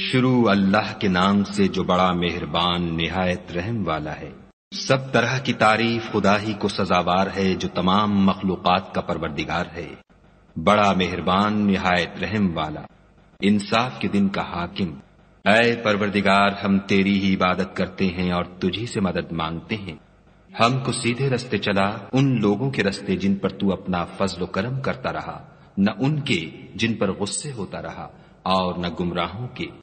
शुरू अल्लाह के नाम से जो बड़ा मेहरबान निहायत रहम वाला है सब तरह की तारीफ खुदा ही को सजावार है जो तमाम मखलूक का परवरदिगार है बड़ा मेहरबान निहायत रहम वाला इंसाफ के दिन का हाकिम अय परवरदिगार हम तेरी ही इबादत करते हैं और तुझी से मदद मांगते हैं हमको सीधे रस्ते चला उन लोगों के रस्ते जिन पर तू अपना फजल करम करता रहा न उनके जिन पर गुस्से होता रहा और न गुमराहों के